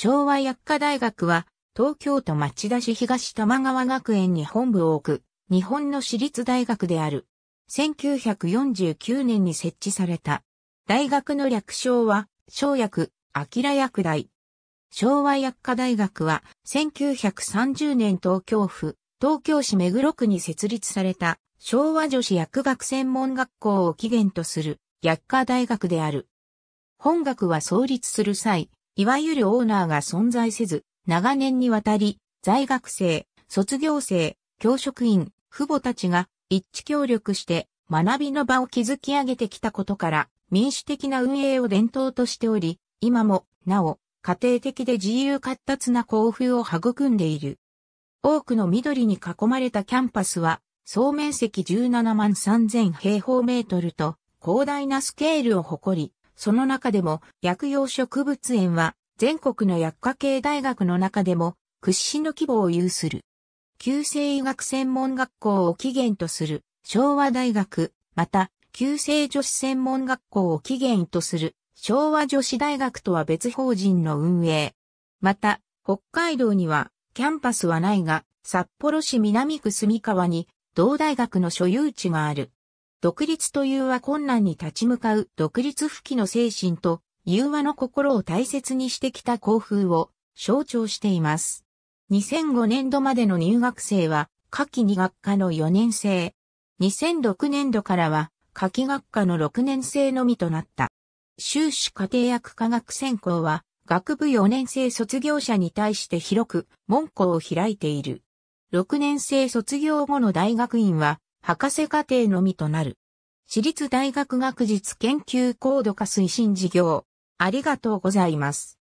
昭和薬科大学は、東京都町田市東玉川学園に本部を置く、日本の私立大学である。1949年に設置された。大学の略称は、小薬、明薬大。昭和薬科大学は、1930年東京府、東京市目黒区に設立された、昭和女子薬学専門学校を起源とする、薬科大学である。本学は創立する際、いわゆるオーナーが存在せず、長年にわたり、在学生、卒業生、教職員、父母たちが一致協力して学びの場を築き上げてきたことから民主的な運営を伝統としており、今もなお家庭的で自由活発な校風を育んでいる。多くの緑に囲まれたキャンパスは総面積17万3000平方メートルと広大なスケールを誇り、その中でも薬用植物園は全国の薬科系大学の中でも屈指の規模を有する。旧制医学専門学校を起源とする昭和大学、また旧制女子専門学校を起源とする昭和女子大学とは別法人の運営。また、北海道にはキャンパスはないが、札幌市南区住川に同大学の所有地がある。独立というは困難に立ち向かう独立不帰の精神と融和の心を大切にしてきた校風を象徴しています。2005年度までの入学生は夏季2学科の4年生。2006年度からは夏季学科の6年生のみとなった。修士家庭薬科学専攻は学部4年生卒業者に対して広く門戸を開いている。6年生卒業後の大学院は博士課程のみとなる。私立大学学術研究高度化推進事業。ありがとうございます。